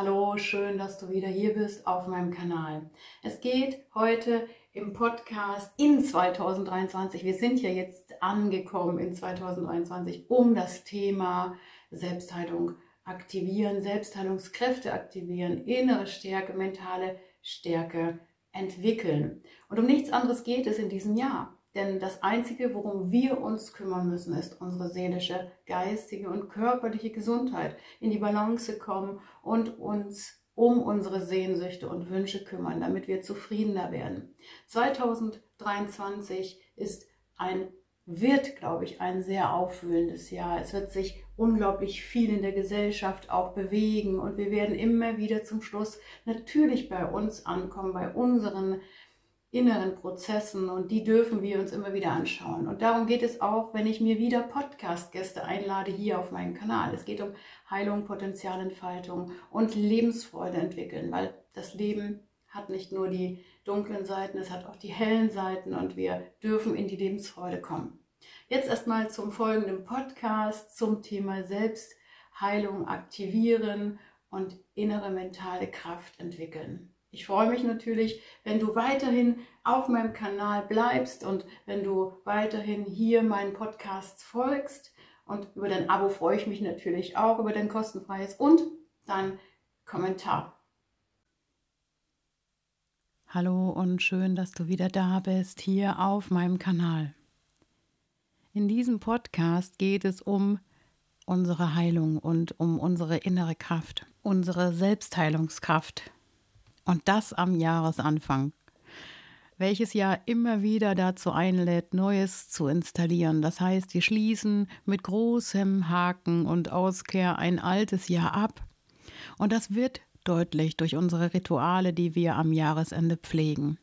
Hallo, schön, dass du wieder hier bist auf meinem Kanal. Es geht heute im Podcast in 2023, wir sind ja jetzt angekommen in 2023, um das Thema Selbstheilung aktivieren, Selbstheilungskräfte aktivieren, innere Stärke, mentale Stärke entwickeln. Und um nichts anderes geht es in diesem Jahr. Denn das Einzige, worum wir uns kümmern müssen, ist unsere seelische, geistige und körperliche Gesundheit, in die Balance kommen und uns um unsere Sehnsüchte und Wünsche kümmern, damit wir zufriedener werden. 2023 ist ein wird, glaube ich, ein sehr auffühlendes Jahr. Es wird sich unglaublich viel in der Gesellschaft auch bewegen und wir werden immer wieder zum Schluss natürlich bei uns ankommen, bei unseren inneren Prozessen und die dürfen wir uns immer wieder anschauen. Und darum geht es auch, wenn ich mir wieder Podcast-Gäste einlade hier auf meinem Kanal. Es geht um Heilung, Potenzialentfaltung und Lebensfreude entwickeln, weil das Leben hat nicht nur die dunklen Seiten, es hat auch die hellen Seiten und wir dürfen in die Lebensfreude kommen. Jetzt erstmal zum folgenden Podcast zum Thema Selbstheilung aktivieren und innere mentale Kraft entwickeln. Ich freue mich natürlich, wenn du weiterhin auf meinem Kanal bleibst und wenn du weiterhin hier meinen Podcasts folgst. Und über dein Abo freue ich mich natürlich auch, über dein kostenfreies und dein Kommentar. Hallo und schön, dass du wieder da bist hier auf meinem Kanal. In diesem Podcast geht es um unsere Heilung und um unsere innere Kraft, unsere Selbstheilungskraft und das am Jahresanfang. Welches ja immer wieder dazu einlädt, Neues zu installieren. Das heißt, wir schließen mit großem Haken und Auskehr ein altes Jahr ab. Und das wird deutlich durch unsere Rituale, die wir am Jahresende pflegen.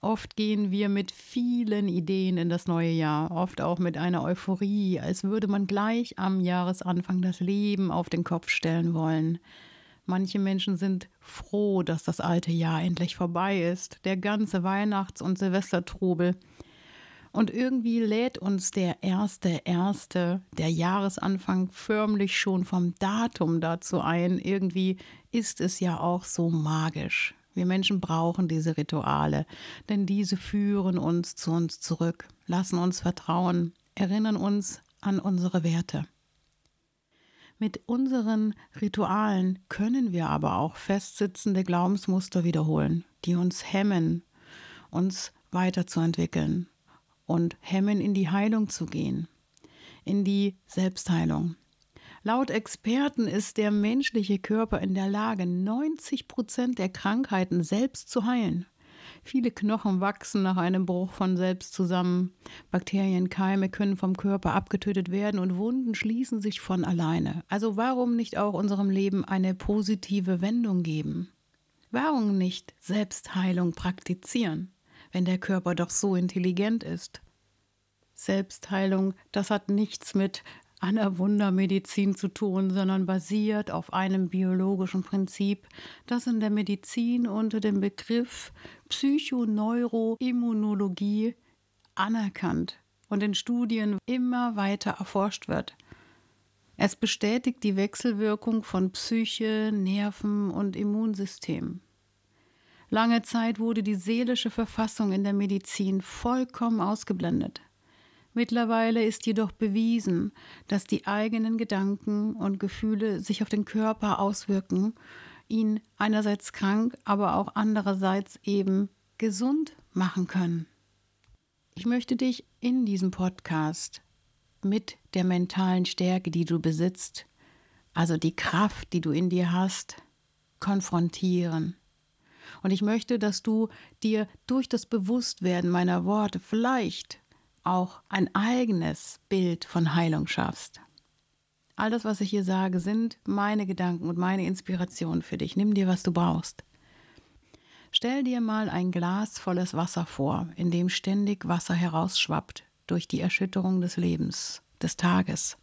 Oft gehen wir mit vielen Ideen in das neue Jahr, oft auch mit einer Euphorie, als würde man gleich am Jahresanfang das Leben auf den Kopf stellen wollen. Manche Menschen sind froh, dass das alte Jahr endlich vorbei ist, der ganze Weihnachts- und Silvestertrubel. Und irgendwie lädt uns der erste, erste, der Jahresanfang förmlich schon vom Datum dazu ein. Irgendwie ist es ja auch so magisch. Wir Menschen brauchen diese Rituale, denn diese führen uns zu uns zurück, lassen uns vertrauen, erinnern uns an unsere Werte. Mit unseren Ritualen können wir aber auch festsitzende Glaubensmuster wiederholen, die uns hemmen, uns weiterzuentwickeln und hemmen, in die Heilung zu gehen, in die Selbstheilung. Laut Experten ist der menschliche Körper in der Lage, 90 Prozent der Krankheiten selbst zu heilen. Viele Knochen wachsen nach einem Bruch von selbst zusammen. Bakterien, Keime können vom Körper abgetötet werden und Wunden schließen sich von alleine. Also warum nicht auch unserem Leben eine positive Wendung geben? Warum nicht Selbstheilung praktizieren, wenn der Körper doch so intelligent ist? Selbstheilung, das hat nichts mit einer Wundermedizin zu tun, sondern basiert auf einem biologischen Prinzip, das in der Medizin unter dem Begriff Psychoneuroimmunologie anerkannt und in Studien immer weiter erforscht wird. Es bestätigt die Wechselwirkung von Psyche, Nerven und Immunsystem. Lange Zeit wurde die seelische Verfassung in der Medizin vollkommen ausgeblendet. Mittlerweile ist jedoch bewiesen, dass die eigenen Gedanken und Gefühle sich auf den Körper auswirken, ihn einerseits krank, aber auch andererseits eben gesund machen können. Ich möchte dich in diesem Podcast mit der mentalen Stärke, die du besitzt, also die Kraft, die du in dir hast, konfrontieren. Und ich möchte, dass du dir durch das Bewusstwerden meiner Worte vielleicht auch ein eigenes Bild von Heilung schaffst. All das, was ich hier sage, sind meine Gedanken und meine Inspiration für dich. Nimm dir, was du brauchst. Stell dir mal ein Glas volles Wasser vor, in dem ständig Wasser herausschwappt durch die Erschütterung des Lebens, des Tages.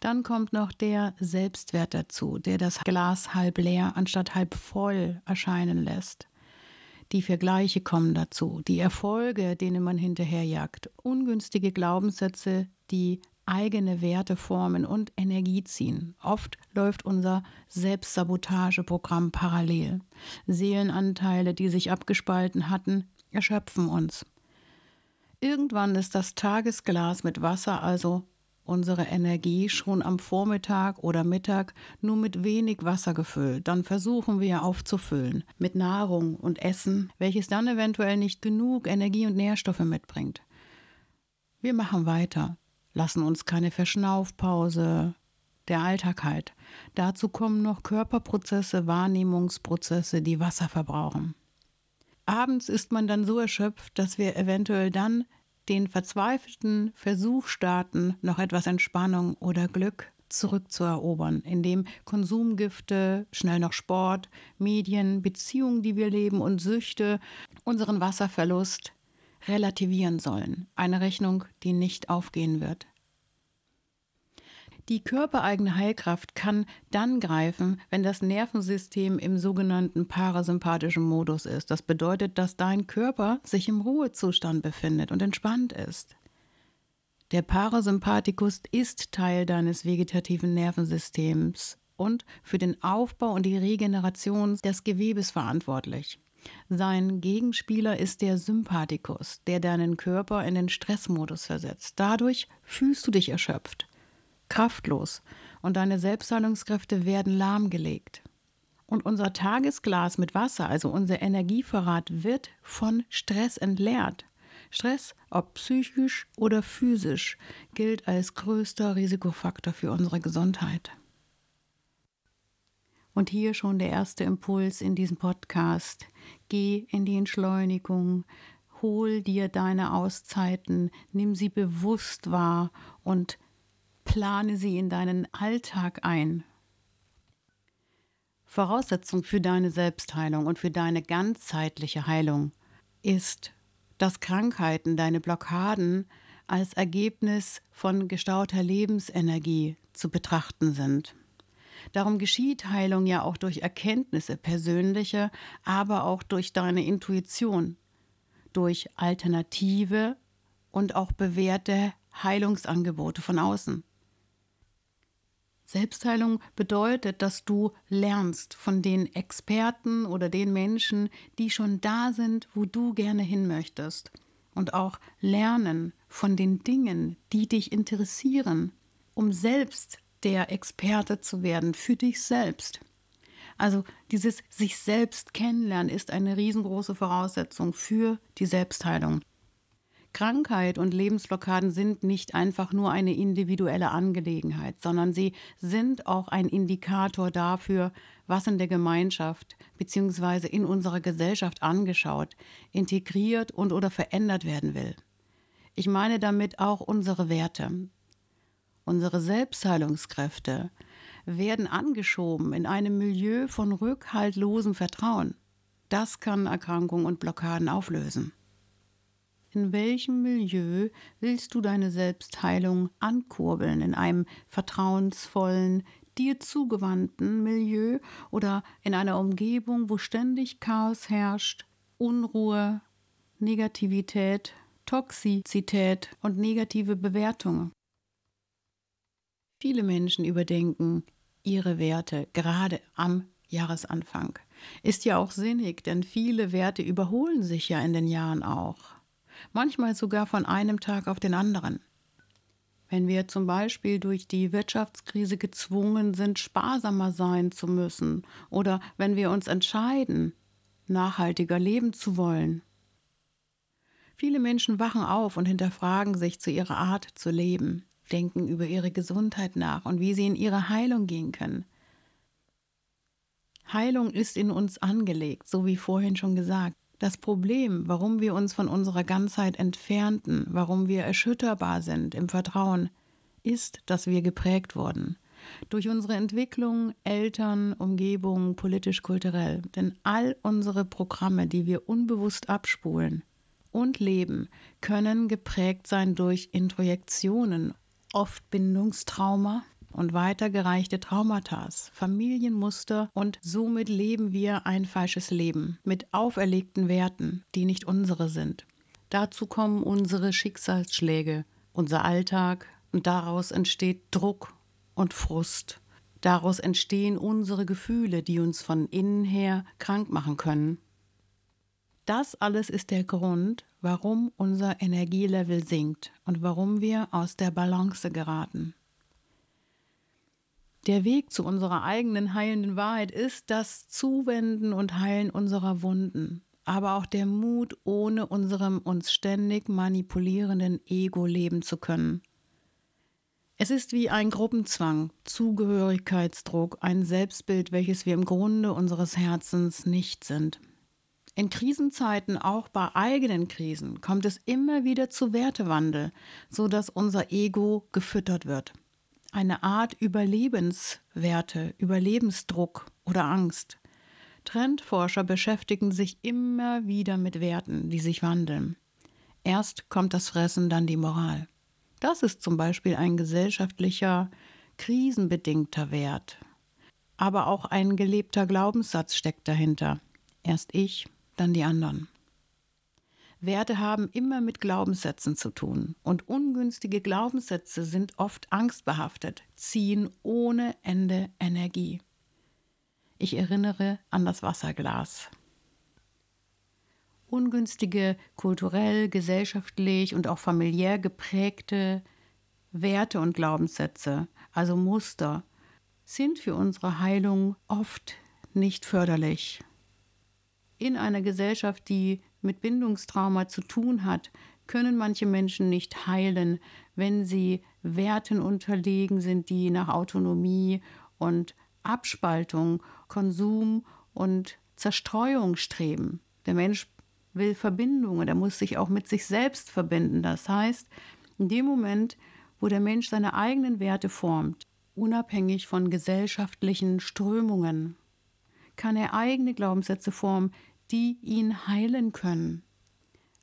Dann kommt noch der Selbstwert dazu, der das Glas halb leer anstatt halb voll erscheinen lässt die Vergleiche kommen dazu, die Erfolge, denen man hinterherjagt, ungünstige Glaubenssätze, die eigene Werte formen und Energie ziehen. Oft läuft unser Selbstsabotageprogramm parallel. Seelenanteile, die sich abgespalten hatten, erschöpfen uns. Irgendwann ist das Tagesglas mit Wasser also unsere Energie schon am Vormittag oder Mittag nur mit wenig Wasser gefüllt. Dann versuchen wir aufzufüllen mit Nahrung und Essen, welches dann eventuell nicht genug Energie und Nährstoffe mitbringt. Wir machen weiter, lassen uns keine Verschnaufpause, der Alltag halt. Dazu kommen noch Körperprozesse, Wahrnehmungsprozesse, die Wasser verbrauchen. Abends ist man dann so erschöpft, dass wir eventuell dann den verzweifelten Versuch starten, noch etwas Entspannung oder Glück zurückzuerobern, indem Konsumgifte, schnell noch Sport, Medien, Beziehungen, die wir leben und Süchte unseren Wasserverlust relativieren sollen. Eine Rechnung, die nicht aufgehen wird. Die körpereigene Heilkraft kann dann greifen, wenn das Nervensystem im sogenannten parasympathischen Modus ist. Das bedeutet, dass dein Körper sich im Ruhezustand befindet und entspannt ist. Der Parasympathikus ist Teil deines vegetativen Nervensystems und für den Aufbau und die Regeneration des Gewebes verantwortlich. Sein Gegenspieler ist der Sympathikus, der deinen Körper in den Stressmodus versetzt. Dadurch fühlst du dich erschöpft kraftlos und deine Selbstheilungskräfte werden lahmgelegt. Und unser Tagesglas mit Wasser, also unser Energievorrat, wird von Stress entleert. Stress, ob psychisch oder physisch, gilt als größter Risikofaktor für unsere Gesundheit. Und hier schon der erste Impuls in diesem Podcast. Geh in die Entschleunigung, hol dir deine Auszeiten, nimm sie bewusst wahr und plane sie in deinen Alltag ein. Voraussetzung für deine Selbstheilung und für deine ganzheitliche Heilung ist, dass Krankheiten, deine Blockaden als Ergebnis von gestauter Lebensenergie zu betrachten sind. Darum geschieht Heilung ja auch durch Erkenntnisse, persönliche, aber auch durch deine Intuition, durch alternative und auch bewährte Heilungsangebote von außen. Selbstheilung bedeutet, dass du lernst von den Experten oder den Menschen, die schon da sind, wo du gerne hin möchtest. Und auch lernen von den Dingen, die dich interessieren, um selbst der Experte zu werden für dich selbst. Also dieses sich selbst kennenlernen ist eine riesengroße Voraussetzung für die Selbstheilung. Krankheit und Lebensblockaden sind nicht einfach nur eine individuelle Angelegenheit, sondern sie sind auch ein Indikator dafür, was in der Gemeinschaft bzw. in unserer Gesellschaft angeschaut, integriert und oder verändert werden will. Ich meine damit auch unsere Werte. Unsere Selbstheilungskräfte werden angeschoben in einem Milieu von rückhaltlosem Vertrauen. Das kann Erkrankungen und Blockaden auflösen in welchem Milieu willst du deine Selbstheilung ankurbeln? In einem vertrauensvollen, dir zugewandten Milieu oder in einer Umgebung, wo ständig Chaos herrscht, Unruhe, Negativität, Toxizität und negative Bewertungen. Viele Menschen überdenken ihre Werte gerade am Jahresanfang. Ist ja auch sinnig, denn viele Werte überholen sich ja in den Jahren auch manchmal sogar von einem Tag auf den anderen. Wenn wir zum Beispiel durch die Wirtschaftskrise gezwungen sind, sparsamer sein zu müssen oder wenn wir uns entscheiden, nachhaltiger leben zu wollen. Viele Menschen wachen auf und hinterfragen sich zu ihrer Art zu leben, denken über ihre Gesundheit nach und wie sie in ihre Heilung gehen können. Heilung ist in uns angelegt, so wie vorhin schon gesagt. Das Problem, warum wir uns von unserer Ganzheit entfernten, warum wir erschütterbar sind im Vertrauen, ist, dass wir geprägt wurden. Durch unsere Entwicklung, Eltern, Umgebung, politisch, kulturell. Denn all unsere Programme, die wir unbewusst abspulen und leben, können geprägt sein durch Introjektionen, oft Bindungstrauma, und weitergereichte Traumata, Familienmuster und somit leben wir ein falsches Leben mit auferlegten Werten, die nicht unsere sind. Dazu kommen unsere Schicksalsschläge, unser Alltag und daraus entsteht Druck und Frust. Daraus entstehen unsere Gefühle, die uns von innen her krank machen können. Das alles ist der Grund, warum unser Energielevel sinkt und warum wir aus der Balance geraten. Der Weg zu unserer eigenen heilenden Wahrheit ist das Zuwenden und Heilen unserer Wunden, aber auch der Mut, ohne unserem uns ständig manipulierenden Ego leben zu können. Es ist wie ein Gruppenzwang, Zugehörigkeitsdruck, ein Selbstbild, welches wir im Grunde unseres Herzens nicht sind. In Krisenzeiten, auch bei eigenen Krisen, kommt es immer wieder zu Wertewandel, sodass unser Ego gefüttert wird eine Art Überlebenswerte, Überlebensdruck oder Angst. Trendforscher beschäftigen sich immer wieder mit Werten, die sich wandeln. Erst kommt das Fressen, dann die Moral. Das ist zum Beispiel ein gesellschaftlicher, krisenbedingter Wert. Aber auch ein gelebter Glaubenssatz steckt dahinter. Erst ich, dann die anderen. Werte haben immer mit Glaubenssätzen zu tun. Und ungünstige Glaubenssätze sind oft angstbehaftet, ziehen ohne Ende Energie. Ich erinnere an das Wasserglas. Ungünstige, kulturell, gesellschaftlich und auch familiär geprägte Werte und Glaubenssätze, also Muster, sind für unsere Heilung oft nicht förderlich. In einer Gesellschaft, die mit Bindungstrauma zu tun hat, können manche Menschen nicht heilen, wenn sie Werten unterlegen sind, die nach Autonomie und Abspaltung, Konsum und Zerstreuung streben. Der Mensch will Verbindung und er muss sich auch mit sich selbst verbinden. Das heißt, in dem Moment, wo der Mensch seine eigenen Werte formt, unabhängig von gesellschaftlichen Strömungen, kann er eigene Glaubenssätze formen, die ihn heilen können.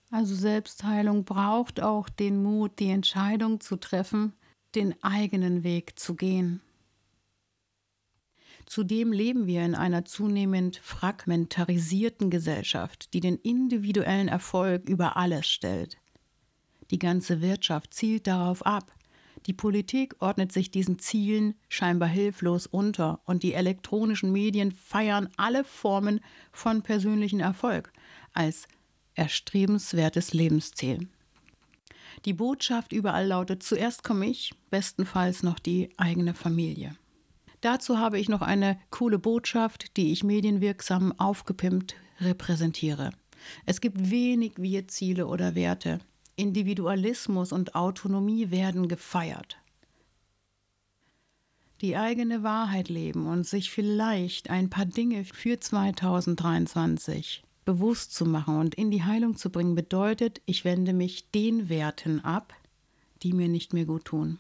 Also Selbstheilung braucht auch den Mut, die Entscheidung zu treffen, den eigenen Weg zu gehen. Zudem leben wir in einer zunehmend fragmentarisierten Gesellschaft, die den individuellen Erfolg über alles stellt. Die ganze Wirtschaft zielt darauf ab, die Politik ordnet sich diesen Zielen scheinbar hilflos unter und die elektronischen Medien feiern alle Formen von persönlichen Erfolg als erstrebenswertes Lebensziel. Die Botschaft überall lautet, zuerst komme ich, bestenfalls noch die eigene Familie. Dazu habe ich noch eine coole Botschaft, die ich medienwirksam aufgepimpt repräsentiere. Es gibt wenig Wir-Ziele oder Werte. Individualismus und Autonomie werden gefeiert. Die eigene Wahrheit leben und sich vielleicht ein paar Dinge für 2023 bewusst zu machen und in die Heilung zu bringen, bedeutet, ich wende mich den Werten ab, die mir nicht mehr gut tun.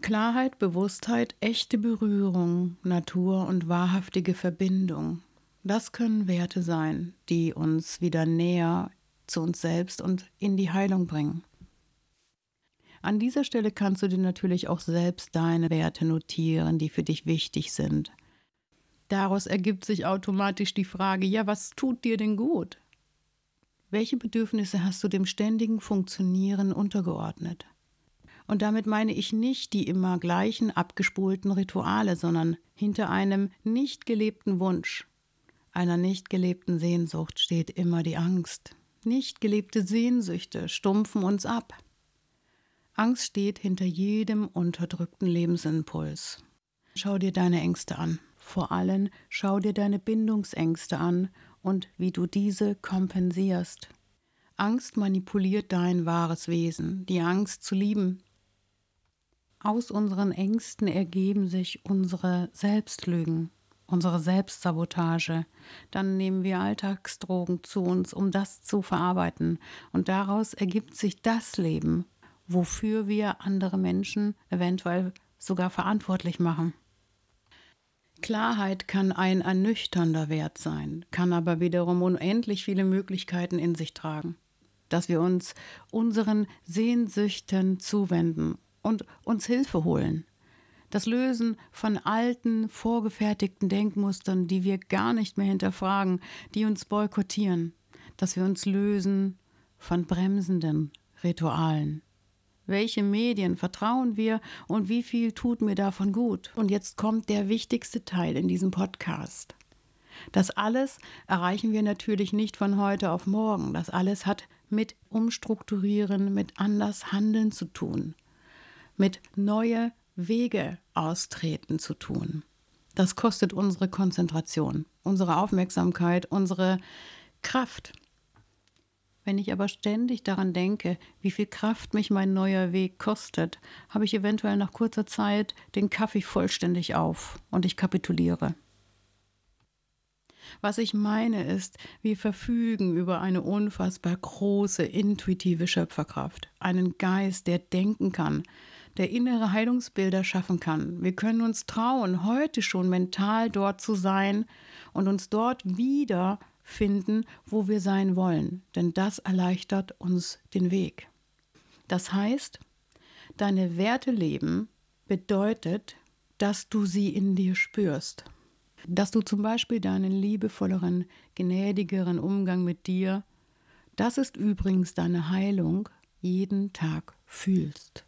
Klarheit, Bewusstheit, echte Berührung, Natur und wahrhaftige Verbindung das können Werte sein, die uns wieder näher zu uns selbst und in die Heilung bringen. An dieser Stelle kannst du dir natürlich auch selbst deine Werte notieren, die für dich wichtig sind. Daraus ergibt sich automatisch die Frage, ja, was tut dir denn gut? Welche Bedürfnisse hast du dem ständigen Funktionieren untergeordnet? Und damit meine ich nicht die immer gleichen abgespulten Rituale, sondern hinter einem nicht gelebten Wunsch einer nicht gelebten Sehnsucht steht immer die Angst. Nicht gelebte Sehnsüchte stumpfen uns ab. Angst steht hinter jedem unterdrückten Lebensimpuls. Schau dir deine Ängste an. Vor allem schau dir deine Bindungsängste an und wie du diese kompensierst. Angst manipuliert dein wahres Wesen, die Angst zu lieben. Aus unseren Ängsten ergeben sich unsere Selbstlügen unsere Selbstsabotage. Dann nehmen wir Alltagsdrogen zu uns, um das zu verarbeiten. Und daraus ergibt sich das Leben, wofür wir andere Menschen eventuell sogar verantwortlich machen. Klarheit kann ein ernüchternder Wert sein, kann aber wiederum unendlich viele Möglichkeiten in sich tragen. Dass wir uns unseren Sehnsüchten zuwenden und uns Hilfe holen, das Lösen von alten, vorgefertigten Denkmustern, die wir gar nicht mehr hinterfragen, die uns boykottieren, dass wir uns lösen von bremsenden Ritualen. Welche Medien vertrauen wir und wie viel tut mir davon gut? Und jetzt kommt der wichtigste Teil in diesem Podcast. Das alles erreichen wir natürlich nicht von heute auf morgen. Das alles hat mit Umstrukturieren, mit anders Handeln zu tun, mit neue Wege austreten zu tun. Das kostet unsere Konzentration, unsere Aufmerksamkeit, unsere Kraft. Wenn ich aber ständig daran denke, wie viel Kraft mich mein neuer Weg kostet, habe ich eventuell nach kurzer Zeit den Kaffee vollständig auf und ich kapituliere. Was ich meine ist, wir verfügen über eine unfassbar große intuitive Schöpferkraft, einen Geist, der denken kann, der innere Heilungsbilder schaffen kann. Wir können uns trauen, heute schon mental dort zu sein und uns dort wieder finden, wo wir sein wollen, denn das erleichtert uns den Weg. Das heißt, deine Werte leben bedeutet, dass du sie in dir spürst. Dass du zum Beispiel deinen liebevolleren, gnädigeren Umgang mit dir, das ist übrigens deine Heilung, jeden Tag fühlst.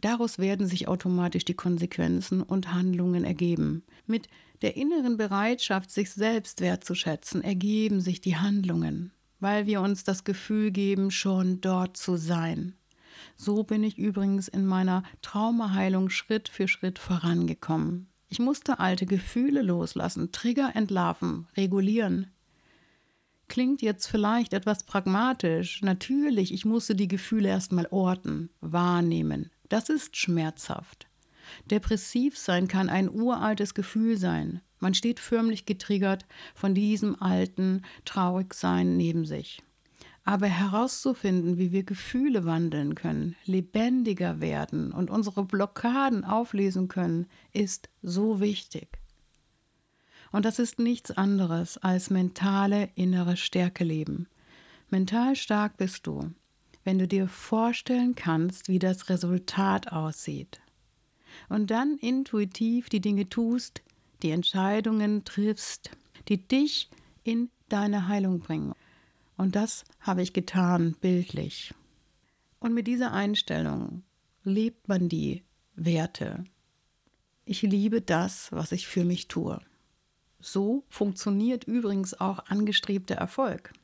Daraus werden sich automatisch die Konsequenzen und Handlungen ergeben. Mit der inneren Bereitschaft, sich selbst wertzuschätzen, ergeben sich die Handlungen, weil wir uns das Gefühl geben, schon dort zu sein. So bin ich übrigens in meiner Traumaheilung Schritt für Schritt vorangekommen. Ich musste alte Gefühle loslassen, Trigger entlarven, regulieren. Klingt jetzt vielleicht etwas pragmatisch. Natürlich, ich musste die Gefühle erstmal orten, wahrnehmen, das ist schmerzhaft. Depressiv sein kann ein uraltes Gefühl sein. Man steht förmlich getriggert von diesem alten Traurigsein neben sich. Aber herauszufinden, wie wir Gefühle wandeln können, lebendiger werden und unsere Blockaden auflesen können, ist so wichtig. Und das ist nichts anderes als mentale innere Stärke leben. Mental stark bist du, wenn du dir vorstellen kannst, wie das Resultat aussieht. Und dann intuitiv die Dinge tust, die Entscheidungen triffst, die dich in deine Heilung bringen. Und das habe ich getan, bildlich. Und mit dieser Einstellung lebt man die Werte. Ich liebe das, was ich für mich tue. So funktioniert übrigens auch angestrebter Erfolg.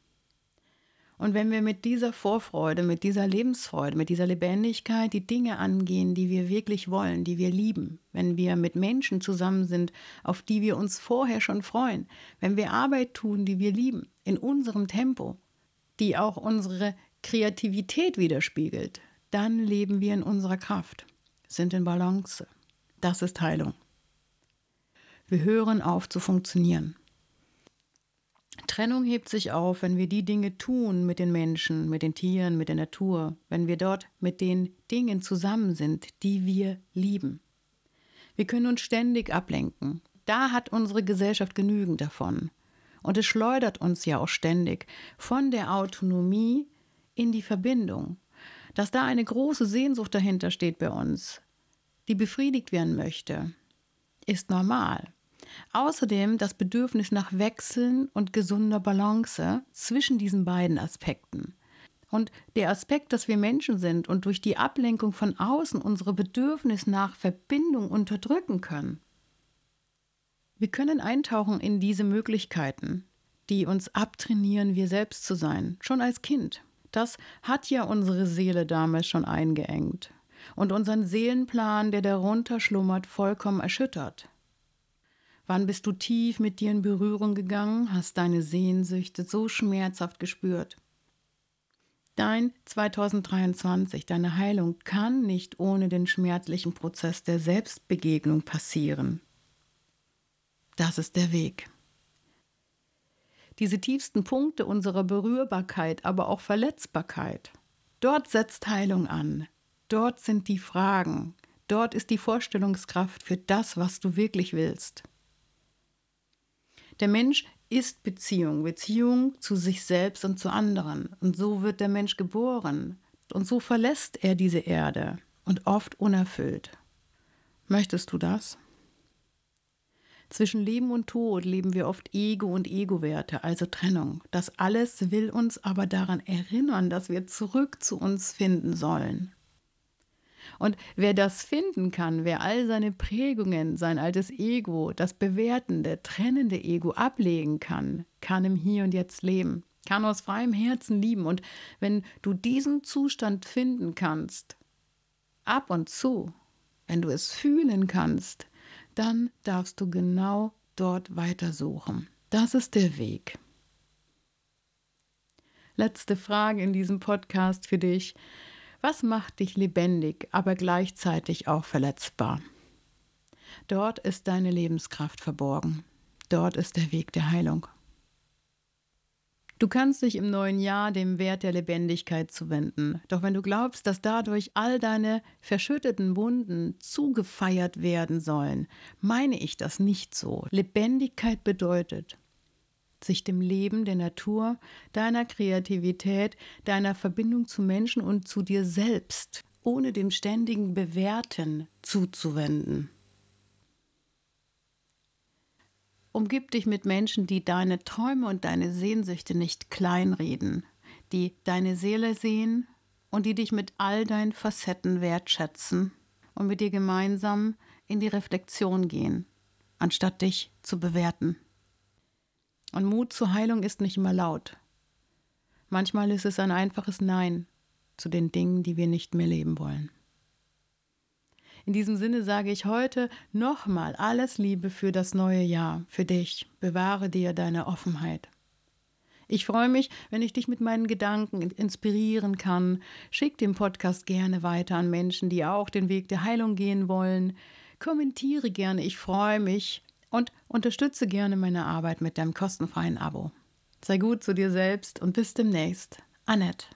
Und wenn wir mit dieser Vorfreude, mit dieser Lebensfreude, mit dieser Lebendigkeit die Dinge angehen, die wir wirklich wollen, die wir lieben, wenn wir mit Menschen zusammen sind, auf die wir uns vorher schon freuen, wenn wir Arbeit tun, die wir lieben, in unserem Tempo, die auch unsere Kreativität widerspiegelt, dann leben wir in unserer Kraft, sind in Balance. Das ist Heilung. Wir hören auf zu funktionieren. Trennung hebt sich auf, wenn wir die Dinge tun mit den Menschen, mit den Tieren, mit der Natur, wenn wir dort mit den Dingen zusammen sind, die wir lieben. Wir können uns ständig ablenken. Da hat unsere Gesellschaft genügend davon. Und es schleudert uns ja auch ständig von der Autonomie in die Verbindung. Dass da eine große Sehnsucht dahinter steht bei uns, die befriedigt werden möchte, ist normal. Außerdem das Bedürfnis nach Wechseln und gesunder Balance zwischen diesen beiden Aspekten. Und der Aspekt, dass wir Menschen sind und durch die Ablenkung von außen unsere Bedürfnis nach Verbindung unterdrücken können. Wir können eintauchen in diese Möglichkeiten, die uns abtrainieren, wir selbst zu sein, schon als Kind. Das hat ja unsere Seele damals schon eingeengt und unseren Seelenplan, der darunter schlummert, vollkommen erschüttert. Wann bist du tief mit dir in Berührung gegangen, hast deine Sehnsüchte so schmerzhaft gespürt? Dein 2023, deine Heilung kann nicht ohne den schmerzlichen Prozess der Selbstbegegnung passieren. Das ist der Weg. Diese tiefsten Punkte unserer Berührbarkeit, aber auch Verletzbarkeit. Dort setzt Heilung an. Dort sind die Fragen. Dort ist die Vorstellungskraft für das, was du wirklich willst. Der Mensch ist Beziehung, Beziehung zu sich selbst und zu anderen. Und so wird der Mensch geboren. Und so verlässt er diese Erde und oft unerfüllt. Möchtest du das? Zwischen Leben und Tod leben wir oft Ego und Ego-Werte, also Trennung. Das alles will uns aber daran erinnern, dass wir zurück zu uns finden sollen. Und wer das finden kann, wer all seine Prägungen, sein altes Ego, das bewertende, trennende Ego ablegen kann, kann im Hier und Jetzt leben, kann aus freiem Herzen lieben. Und wenn du diesen Zustand finden kannst, ab und zu, wenn du es fühlen kannst, dann darfst du genau dort weitersuchen. Das ist der Weg. Letzte Frage in diesem Podcast für dich. Was macht dich lebendig, aber gleichzeitig auch verletzbar? Dort ist deine Lebenskraft verborgen. Dort ist der Weg der Heilung. Du kannst dich im neuen Jahr dem Wert der Lebendigkeit zuwenden. Doch wenn du glaubst, dass dadurch all deine verschütteten Wunden zugefeiert werden sollen, meine ich das nicht so. Lebendigkeit bedeutet, sich dem Leben, der Natur, deiner Kreativität, deiner Verbindung zu Menschen und zu dir selbst, ohne dem ständigen Bewerten zuzuwenden. Umgib dich mit Menschen, die deine Träume und deine Sehnsüchte nicht kleinreden, die deine Seele sehen und die dich mit all deinen Facetten wertschätzen und mit dir gemeinsam in die Reflexion gehen, anstatt dich zu bewerten. Und Mut zur Heilung ist nicht immer laut. Manchmal ist es ein einfaches Nein zu den Dingen, die wir nicht mehr leben wollen. In diesem Sinne sage ich heute nochmal alles Liebe für das neue Jahr, für dich. Bewahre dir deine Offenheit. Ich freue mich, wenn ich dich mit meinen Gedanken inspirieren kann. Schick den Podcast gerne weiter an Menschen, die auch den Weg der Heilung gehen wollen. Kommentiere gerne, ich freue mich und unterstütze gerne meine Arbeit mit deinem kostenfreien Abo. Sei gut zu dir selbst und bis demnächst. Annette.